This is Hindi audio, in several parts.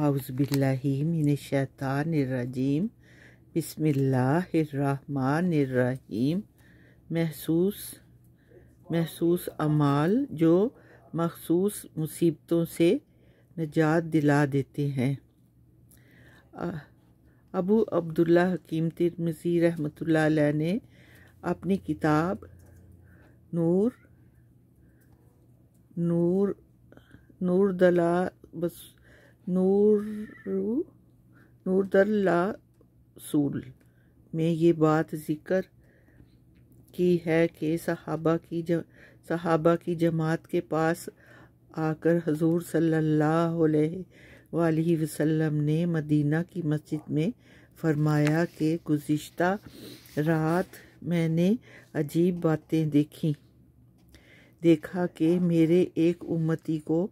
आउज़बिल्लिमिनशानरजीम बसमीम महसूस महसूस अमाल जो मखसूस मुसीबतों से निजात दिला देते हैं अबू अब्दुल्ला हकीम तिरमजी रहमत ने अपनी किताब नूर नूर नूर दला बस नूर सूल में ये बात जिक्र की है कि सहाबा की ज सहाबा की जमात के पास आकर हजूर सल्लल्लाहु अलैहि वसल्लम ने मदीना की मस्जिद में फरमाया कि गुज्त रात मैंने अजीब बातें देखी देखा कि मेरे एक उम्मती को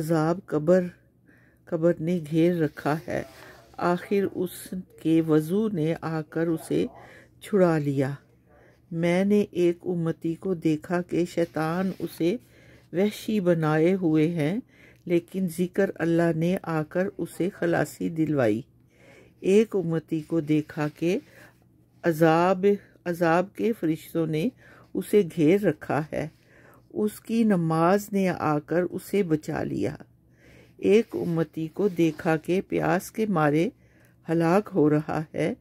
अजाब कब्र कब्र ने घेर रखा है आखिर उसके वज़ू ने आकर उसे छुड़ा लिया मैंने एक उम्मती को देखा कि शैतान उसे वहशी बनाए हुए हैं लेकिन ज़िक्र अल्लाह ने आकर उसे खलासी दिलवाई एक उम्मती को देखा कि अजाब अजाब के फरिश्तों ने उसे घेर रखा है उसकी नमाज ने आकर उसे बचा लिया एक उम्मती को देखा कि प्यास के मारे हलाक हो रहा है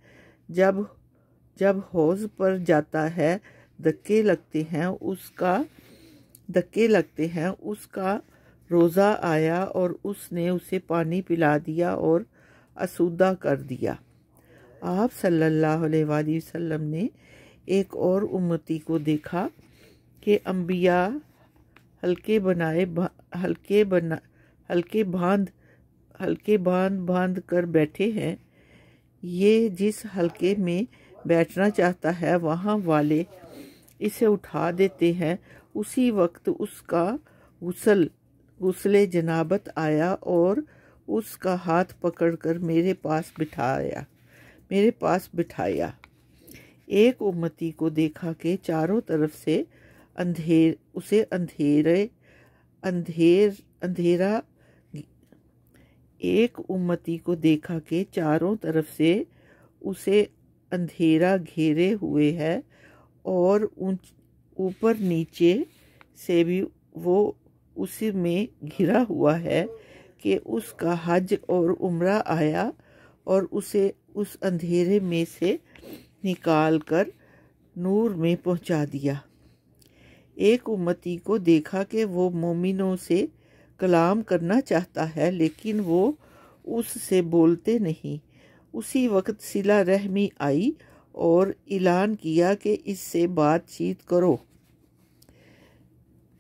जब जब हौज पर जाता है धक्के लगते हैं उसका धक्के लगते हैं उसका रोज़ा आया और उसने उसे पानी पिला दिया और असुदा कर दिया आप सल्लल्लाहु अलैहि वसल्लम ने एक और उम्मती को देखा कि अम्बिया हल्के बनाए हल्के बना हल्के बांध हल्के बांध बांध कर बैठे हैं ये जिस हल्के में बैठना चाहता है वहाँ वाले इसे उठा देते हैं उसी वक्त उसका गुसल गुसले जनाबत आया और उसका हाथ पकड़कर मेरे पास बिठाया मेरे पास बिठाया एक उम्मती को देखा कि चारों तरफ से अंधेर उसे अंधेरे अंधेर अंधेरा एक उम्मती को देखा कि चारों तरफ से उसे अंधेरा घेरे हुए है और ऊपर नीचे से भी वो उसी में घिरा हुआ है कि उसका हज और उम्रा आया और उसे उस अंधेरे में से निकाल कर नूर में पहुंचा दिया एक उम्मती को देखा कि वो मोमिनों से कलाम करना चाहता है लेकिन वो उससे बोलते नहीं उसी वक्त सिला रहमी आई और ऐलान किया कि इससे बातचीत करो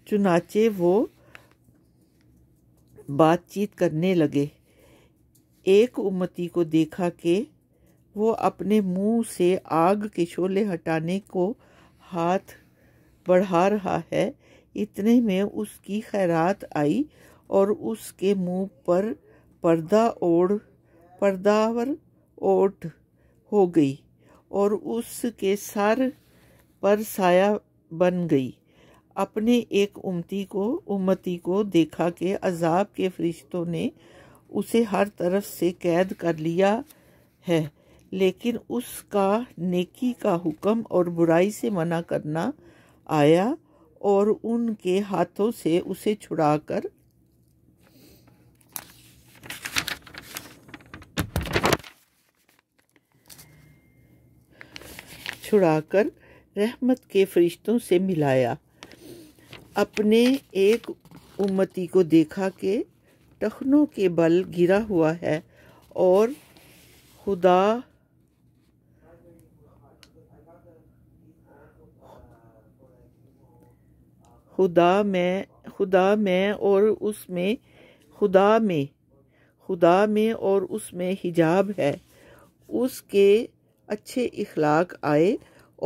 चुनाचे वो बातचीत करने लगे एक उम्मती को देखा कि वो अपने मुंह से आग के शोले हटाने को हाथ बढ़ा रहा है इतने में उसकी खैरात आई और उसके मुंह पर पर्दा ओढ़ पर्दावर ओट हो गई और उसके सर पर साया बन गई अपने एक उमती को उमती को देखा कि अजाब के फरिश्तों ने उसे हर तरफ से कैद कर लिया है लेकिन उसका नेकी का हुक्म और बुराई से मना करना आया और उनके हाथों से उसे छुड़ाकर छुड़ाकर रहमत के फरिश्तों से मिलाया अपने एक उम्मती को देखा कि टखनों के बल गिरा हुआ है और खुदा खुदा में खुदा में और उसमें खुदा में खुदा में और उसमें हिजाब है उसके अच्छे इखलाक आए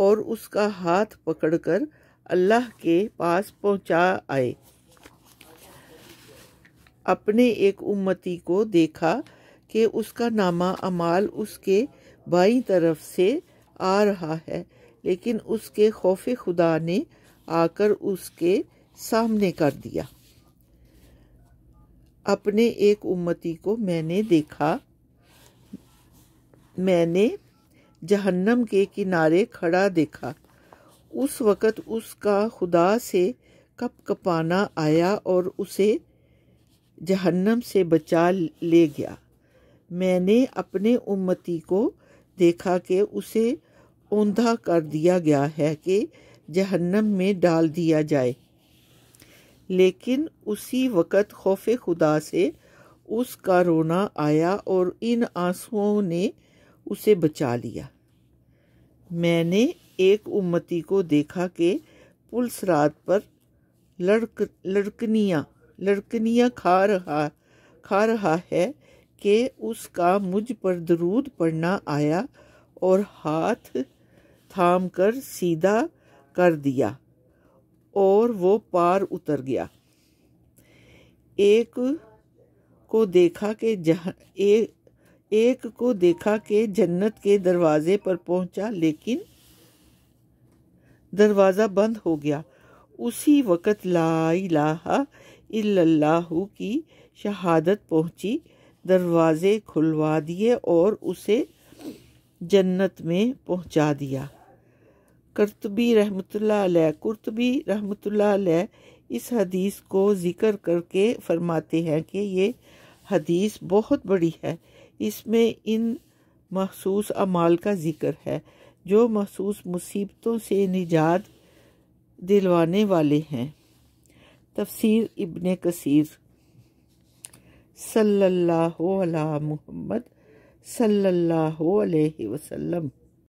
और उसका हाथ पकड़कर अल्लाह के पास पहुंचा आए अपने एक उम्मती को देखा कि उसका नामा अमाल उसके बाई तरफ से आ रहा है लेकिन उसके खौफ खुदा ने आकर उसके सामने कर दिया अपने एक उम्मती को मैंने देखा मैंने जहन्नम के किनारे खड़ा देखा उस वक़्त उसका खुदा से कप कपाना आया और उसे जहन्नम से बचा ले गया मैंने अपने उम्मती को देखा कि उसे ओंधा कर दिया गया है कि जहन्नम में डाल दिया जाए लेकिन उसी वक़्त खौफ खुदा से उसका रोना आया और इन आंसुओं ने उसे बचा लिया मैंने एक उम्मती को देखा कि पुलिस रात पर लड़क लड़कनियाँ लड़कनियाँ खा रहा खा रहा है कि उसका मुझ पर दरूद पड़ना आया और हाथ थाम कर सीधा कर दिया और वो पार उतर गया एक को देखा कि जहाँ एक एक को देखा कि जन्नत के दरवाजे पर पहुंचा लेकिन दरवाज़ा बंद हो गया उसी वक़्त ला की शहादत पहुंची दरवाज़े खुलवा दिए और उसे जन्नत में पहुंचा दिया करतबी रहमतुल्लाह करतबी रहमतुल्लाह इस हदीस को ज़िक्र करके फरमाते हैं कि ये हदीस बहुत बड़ी है इसमें इन मखसूस अमाल का जिक्र है जो मखसूस मुसीबतों से निजात दिलवाने वाले हैं तफसीर इबन कसीर सल्लल्लाहु मुहमद मोहम्मद सल्लल्लाहु अलैहि वसल्लम